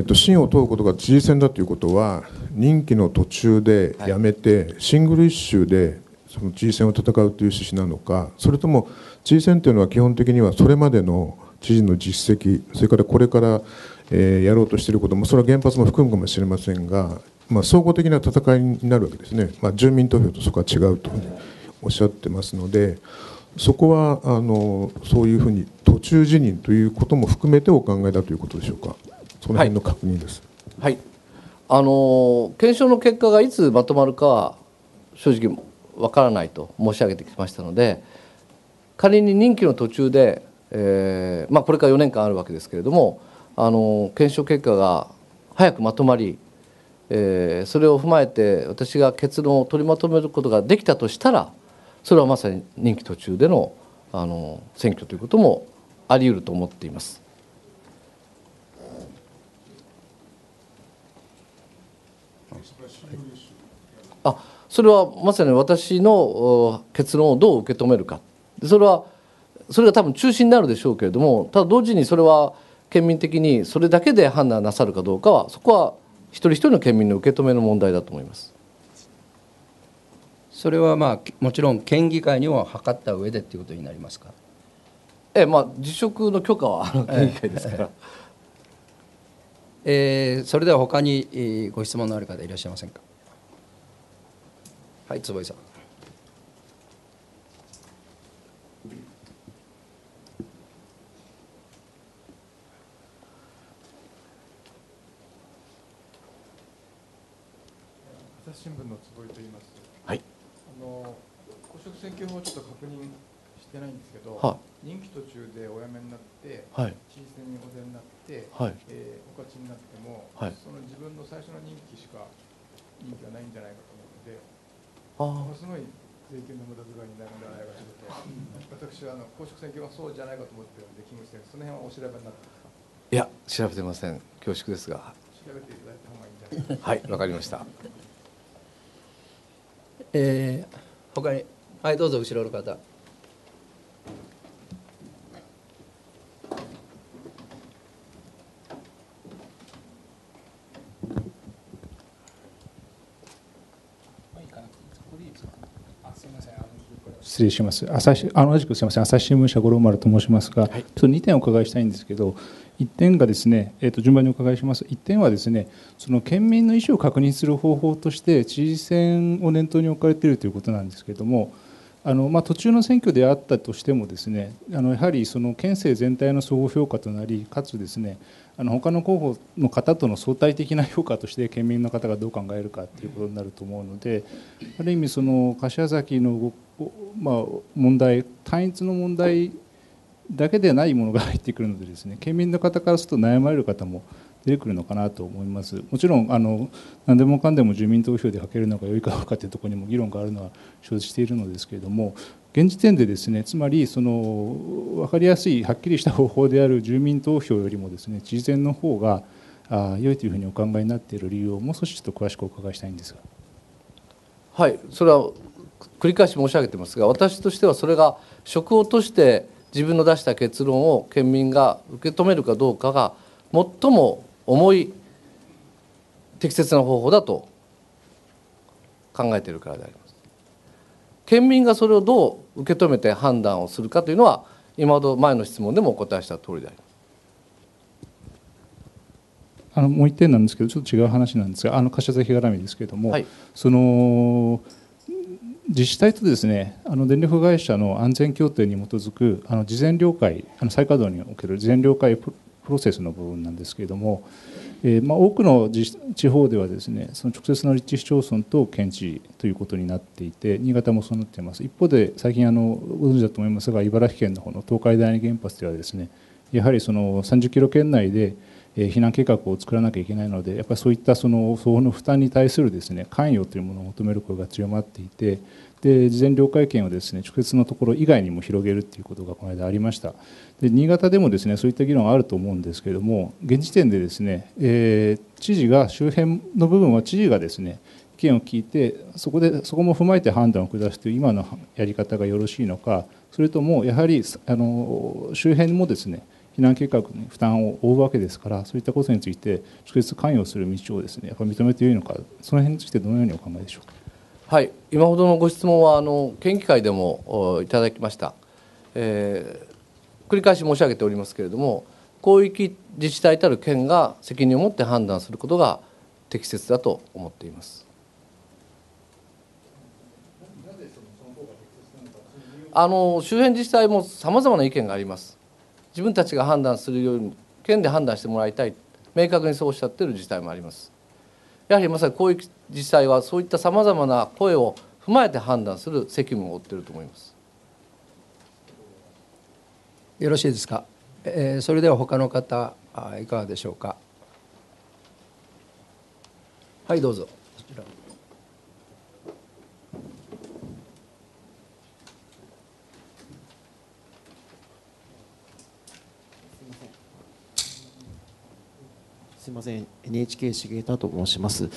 B: ーと、信を問うことが知事選だということは、任期の途中で辞めて、シングル1周でその知事選を戦うという趣旨なのか、それとも知事選というのは基本的にはそれまでの知事の実績、それからこれから、えー、やろうとしていることも、それは原発も含むかもしれませんが、まあ、総合的な戦いになるわけですね、まあ、住民投票とそこは違うとおっしゃってますのでそこはあのそういうふうに途中辞任ということも含めてお考えだということでしょうかその辺の確認です。はい、はい、あの検証の結果がいつまとまるかは正直わからないと申し上げてきましたので仮に任期の途中で、えーまあ、これから4年間あるわけですけれどもあの検証結果が早くまとまりえー、それを踏まえて私が結論を取りまとめることができたとしたらそれはまさに任期途中でのあの選挙ということもあり得ると思っています。あそれはまさに私の結論をどう受け止めるかそれはそれが多分中心になるでしょうけれどもただ同時にそれは県民的にそれだけで判断なさるかどうかはそこは一人一人の県民の受け止めの問題だと思います。
A: それはまあもちろん県議会にも諮った上でということになりますか。ええ、まあ辞職の許可は県議会ですから。ええー、それでは他にご質問のある方いらっしゃいませんか。はい、坪井さん。
C: 新聞の坪井と言います。は
A: い。あの
C: 公職選挙法ちょっと確認してないんですけど、はい。任期途中でお辞めになって、はい、知事選にお出になって、はい、えー、お勝ちになっても、はい、その自分の最初の任期しか任期はないんじゃないかと思うので、ああ、すごい税金の無駄遣いになるんじゃないかというと私はあの公職選挙はそうじゃないかと思ってるんで勤務してその辺はお調べになって
B: いや調べてません。恐縮ですが。
C: 調べていただいた方がいいんじゃないですか。はい、わか
B: りました。
A: えー、他にはいどうぞ後ろの方
D: 失礼します。朝日あ同じくすみません、朝日新聞社五郎丸と申しますが、はい、ちょっと2点お伺いしたいんですけど、1点がですね、えー、と順番にお伺いします1点はですねその県民の意思を確認する方法として知事選を念頭に置かれているということなんですけれどもあの、まあ、途中の選挙であったとしてもですねあのやはりその県政全体の総合評価となりかつですねあの他の候補の方との相対的な評価として県民の方がどう考えるかということになると思うのである意味その柏崎の、まあ、問題単一の問題だけでないものが入ってくるのでですね県民の方からすると悩まれる方も出てくるのかなと思いますもちろんあの何でもかんでも住民投票でかけるのが良いかどうかというところにも議論があるのは承知しているのですけれども現時点でですねつまりその分かりやすいはっきりした方法である住民投票よりもですね知事選の方が良いというふうにお考えになっている理
B: 由をもう少しちょっと詳しくお伺いしたいんですが。はいそれは繰り返し申し上げてますが私としてはそれが職を落として自分の出した結論を県民が受け止めるかどうかが最も重い適切な方法だと考えているからであります。県民がそれをどう受け止めて判断をするかというのは今ほど前の質問でもお答えした通りであります。
D: あのもう一点なんですけどちょっと違う話なんですがあの貸し座日みですけれども、はい、その。自治体とですねあの電力会社の安全協定に基づくあの事前了解あの再稼働における事前了解プロセスの部分なんですけれども、えーまあ、多くの地方ではですねその直接の立地市町村と県知ということになっていて新潟もそうなっています一方で最近あのご存知だと思いますが茨城県の方の東海第二原発ではですねやはりその30キロ圏内で避難計画を作らなきゃいけないのでやっぱりそういったその相応の負担に対するですね関与というものを求める声が強まっていてで事前了解権をですね直接のところ以外にも広げるということがこの間ありましたで新潟でもですねそういった議論があると思うんですけれども現時点でですね、えー、知事が周辺の部分は知事がですね意見を聞いてそこでそこも踏まえて判断を下すという今のやり方がよろしいのかそれともやはりあの周辺もですね避難計画に負担を負うわけですからそういったことについて直接関与する道をですねやっぱり認めてよいのかその辺についてどのようにお考えでしょうか。
B: はい、今ほどのご質問はあの県議会でもいただきました、えー、繰り返し申し上げておりますけれども広域自治体たる県が責任を持って判断することが適切だと思っています。あの周辺自治体もさまざまな意見があります。自分たちが判断するように県で判断してもらいたい明確にそうおっしゃってる自治体もありますやはりまさにこういう自治体はそういったさまざまな声を踏まえて判断する責務を負っていると思います
A: よろしいですか、えー、それでは他の方いかがでしょうかはいどうぞこちらすみません NHK 重田と申します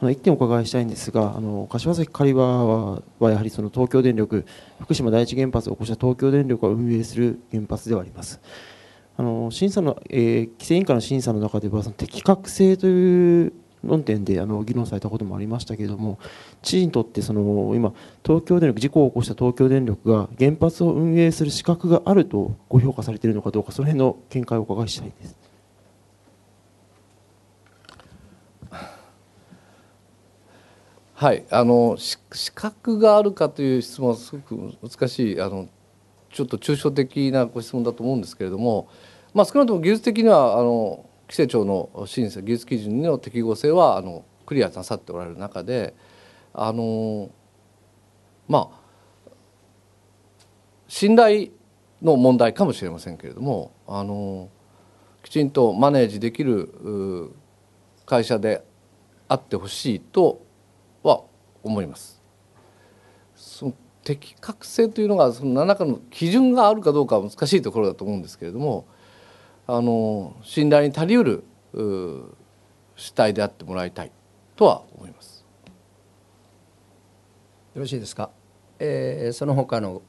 A: あの1点お伺いしたいんですがあの柏崎刈羽ははやはりその東京電力福島第一原発を起こした東京電力が運営する原発ではありますあの審査の、えー、規制委員会の審査の中ではその適格性という論点であの議論されたこともありましたけれども、知事にとってその今、東京電力、事故を起こした東京電力が原発を運営する資格があるとご評価されているのかどうか、その辺の見解をお伺いしたいです。
B: はい、あの資格があるかという質問はすごく難しいあのちょっと抽象的なご質問だと思うんですけれども、まあ、少なくとも技術的にはあの規制庁の審査技術基準の適合性はあのクリアなさっておられる中であのまあ信頼の問題かもしれませんけれどもあのきちんとマネージできる会社であってほしいと思います。その適格性というのがその何らかの基準があるかどうかは難しいところだと思うんですけれどもあの信頼に足りうる主体であってもらいたい
A: とは思います。よろしいですか。えー、その他の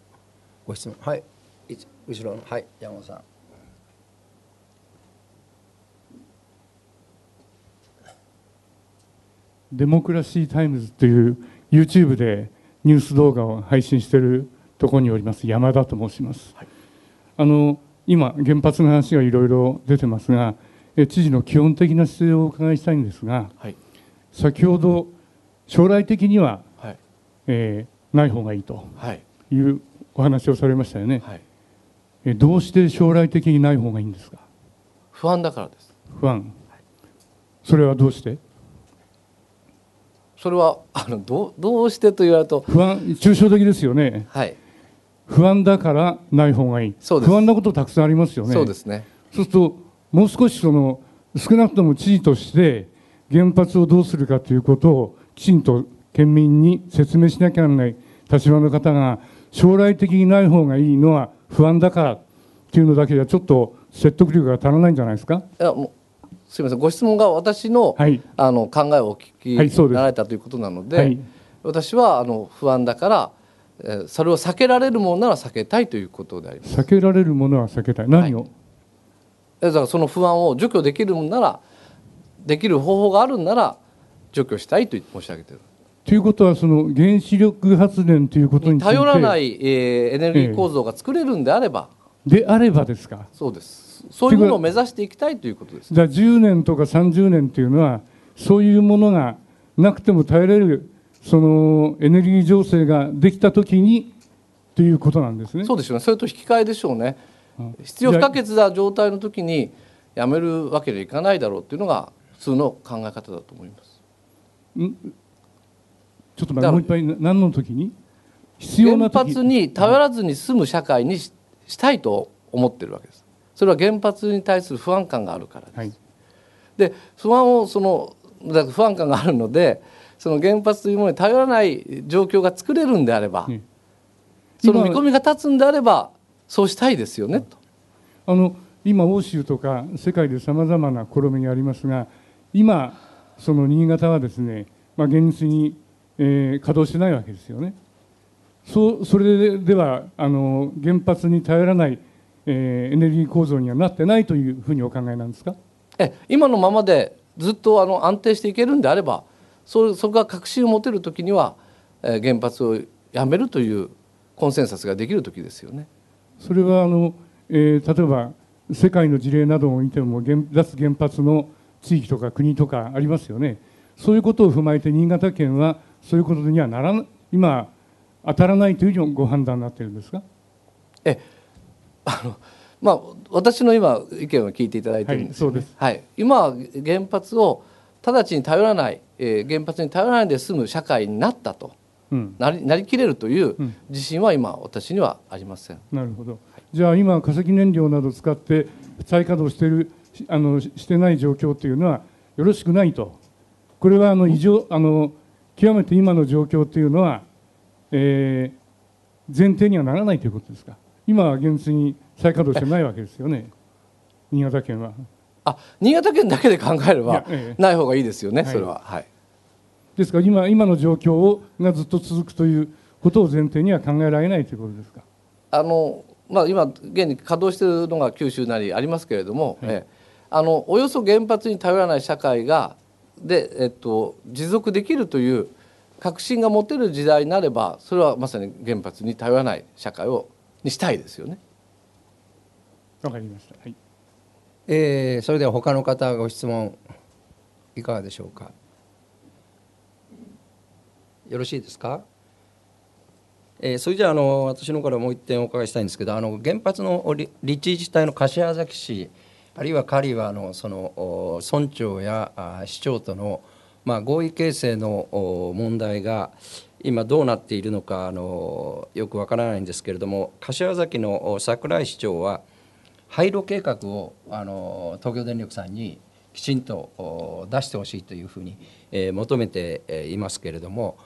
A: ご質問はい後ろのはい山本さん。
C: デモクラシータイムズという YouTube でニュース動画を配信しているところにおります山田と申します、はい、あの今原発の話がいろいろ出てますが知事の基本的な姿勢をお伺いしたいんですが、はい、先ほど将来的には、はい、えー、ない方がいいというお話をされましたよね、はい、えどうして将来的にない方がいいん
B: ですか不安だからです
C: 不安、それはどうして
B: それはあのどどうしてと言われると不
C: 安抽象的ですよねはい不安だからない方がいいそうです不安なことたくさんありますよねそうですねそうするともう少しその少なくとも知事として原発をどうするかということをきちんと県民に説明しなきゃならない立場の方が将来的にない方がいいのは不安だからというのだけではちょっと説得力が足らないんじゃないですか
B: いやもうすみませんご質問が私の,、あの考えをお聞きになられたということなので、私はあの不安だから、えー、それを避けられるものなら避けたいということであります
C: 避けられるものは避けたい何を、
B: だからその不安を除去できるもんならできる方法があるんなら除去したいと申し上げてる。
C: ということはその原子力発電ということについて頼らな
B: い、えー、エネルギー構造が作れるんであれば、えであればですかそうですそういうものを目指していきたいということです、
C: ね、だ10年とか30年というのはそういうものがなくても耐えられるそのエネルギー情勢ができたときにということなんですねそうでしょうねそ
B: れと引き換えでしょうね必要不可欠な状態の時にやめるわけにはいかないだろうっていうのが普通の考え方だと思います
C: んちょっと待ってもう一回何の時に
B: 必要な時原発に頼らずに済む社会にししたいと思ってるわけです。それは原発に対する不安感があるからです。はい、で不安をそのだ不安感があるのでその原発というものに頼らない状況が作れるんであれば、その見込みが立つんであればそうしたいですよねと。あの今
C: 欧州とか世界でさまざまな試みがありますが今その新潟はですね、まあ、現実に、えー、稼働してないわけですよね。そうそれではあの原発に頼らない、えー、エネルギー構造にはなってないというふうにお考えなんですか
B: え今のままでずっとあの安定していけるんであればそそこが確信を持てる時には、えー、原発をやめるというコンセンサスができる時ですよね。
C: それはあの、えー、例えば世界の事例などを見ても脱原発の地域とか国とかありますよね。そういうことを踏まえて新潟県はそういうことにはなら今当たらないといううご判断になっているんですかえ
B: あのまあ、私の今意見を聞いていただいてるんです、ねはい、はい、今は原発を直ちに頼らない、えー、原発に頼らないで済む社会になったと、うん、なりなりきれるという自信は今、私にはありません、
C: うん、なるほどじゃあ今化石燃料など使って再稼働してるあのしてない状況というのはよろしくないとこれはあの異常あの極めて今の状況というのはえー、前提にはならないということですか今は現実に再稼働してないわけですよね新潟県はあ
B: 新潟県だけで考えればない方がいいですよね、それは、はい、
C: ですから今今の状況をがずっと続くということを前提には考えられないということですか
B: あの、まあ、今現に稼働しているのが九州なりありますけれども、はい、えあのおよそ原発に頼らない社会がで、えっと、持続できるという確信が持てる時代になればそれはまさに原発に
A: 頼らない社会をにしたいですよね。わかりました、はいえー、それでは他の方ご質問いかがでしょうかよろしいですか、えー、それじゃあの私の方からもう一点お伺いしたいんですけどあの原発の立地自治体の柏崎市あるいは狩はあのその村長やあ市長とのまあ、合意形成の問題が今どうなっているのかあのよくわからないんですけれども柏崎の櫻井市長は廃炉計画をあの東京電力さんにきちんと出してほしいというふうに、え求めていますけれども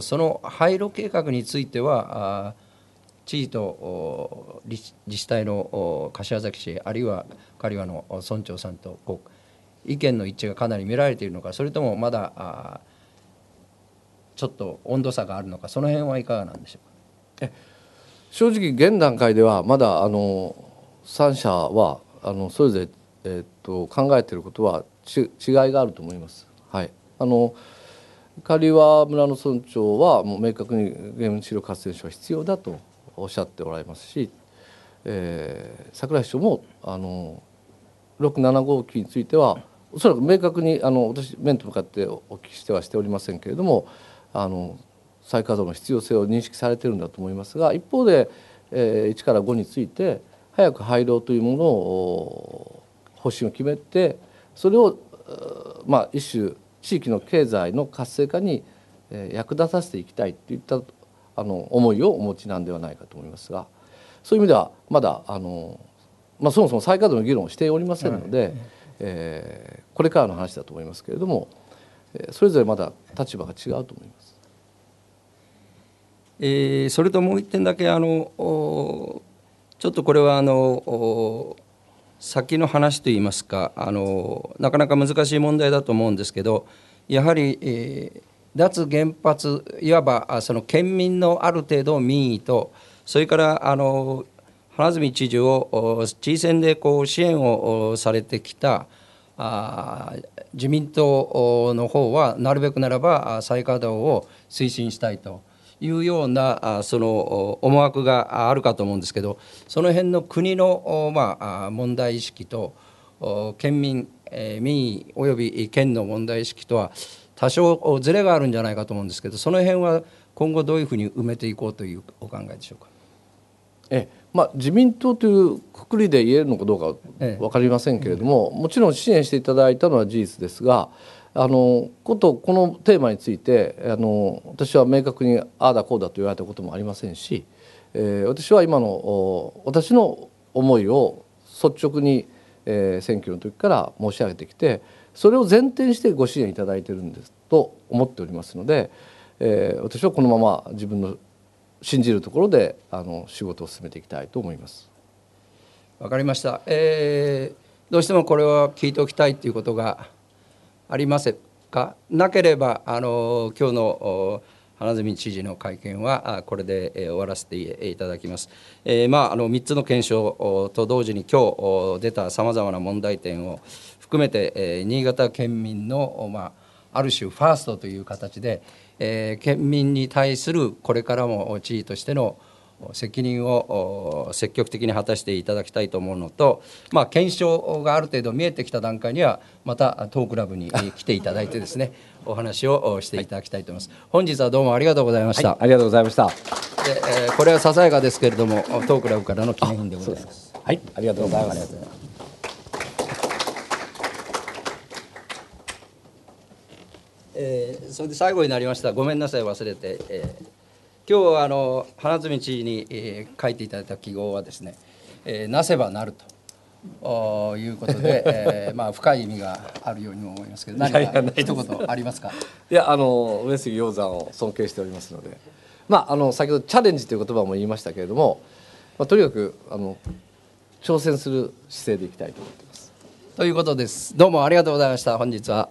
A: その廃炉計画については知事と自治体の柏崎市あるいは刈羽の村長さんとこう意見の一致がかなり見られているのかそれともまだあちょっと温度差があるのかその辺はいかがなんでしょうか
B: 正直現段階ではまだあの3社はあのそれぞれ、えっと考えていることはち違いがあると思います。はい、あの狩輪村の村長はもう明確に原子力発電所は必要だとおっしゃっておられますし、えー、桜井市長もあの6 7号機についてはおそらく明確にあの私面と向かってお聞きしてはしておりませんけれどもあの再稼働の必要性を認識されてるんだと思いますが一方で、えー、1から5について早く廃炉というものを方針を決めてそれを、まあ、一種地域の経済の活性化に役立たせていきたいといったあの思いをお持ちなんではないかと思いますがそういう意味ではまだあの、まあ、そもそも再稼働の議論をしておりませんので。はいえー、これからの話だと思いますけれどもそれぞれまだ立場が違うと思います。
A: えー、それともう一点だけあのちょっとこれはあの先の話といいますかあのなかなか難しい問題だと思うんですけどやはり、えー、脱原発いわばその県民のある程度民意とそれからあの花住知事を知事選でこう支援をされてきたあ自民党の方はなるべくならば再稼働を推進したいというようなその思惑があるかと思うんですけどその辺の国の、まあ、問題意識と県民、え民意および県の問題意識とは多少ずれがあるんじゃないかと思うんですけどその辺は今後どういうふうに埋めていこうというお考えでしょうか。ええまあ、自民党というくくりで言えるのかどうか分
B: かりませんけれども、ええ、もちろん支援していただいたのは事実ですがあのことこのテーマについてあの私は明確にああだこうだと言われたこともありませんし、えー、私は今の私の思いを率直に、えー、選挙の時から申し上げてきてそれを前提にしてご支援いただいてるんですと思っておりますので、えー、私はこのまま自分の信じるところ
A: であの仕事を進めていきたいと思います。わかりました、えー、どうしてもこれは聞いておきたいということがありますかなければあの今日の花住知事の会見はこれで終わらせていただきます。えー、まあ、あの三つの検証と同時に今日出たさまざまな問題点を含めて、え新潟県民の、まあ、ある種ファーストという形で、え県民に対するこれからも地位としての責任を積極的に果たしていただきたいと思うのと、まあ、検証がある程度見えてきた段階にはまた当クラブに来ていただいてですね [LAUGHS] お話をしていただきたいと思います。本日はどうもありがとうございました。はい、ありがとうございました。で、えこれはささやかですけれども、当クラブからの記念品でございます。はい、ありがとうございます。えー、それで最後になりましたごめんなさい忘れて、えー、今日あの花摘道に、えー、書いていただいた記号はですね「えー、なせばなる」ということで、えー、[LAUGHS] まあ深い意味があるようにも思いますけど何か一言ありますか
B: いやあの上杉鷹山を尊敬しておりますので、まあ、あの先ほど「チャレンジ」という言葉も言いましたけれども、まあ、とにかくあの挑戦する姿勢でいきたいと思っています。
A: ということです。どうもありがとうございました。本日は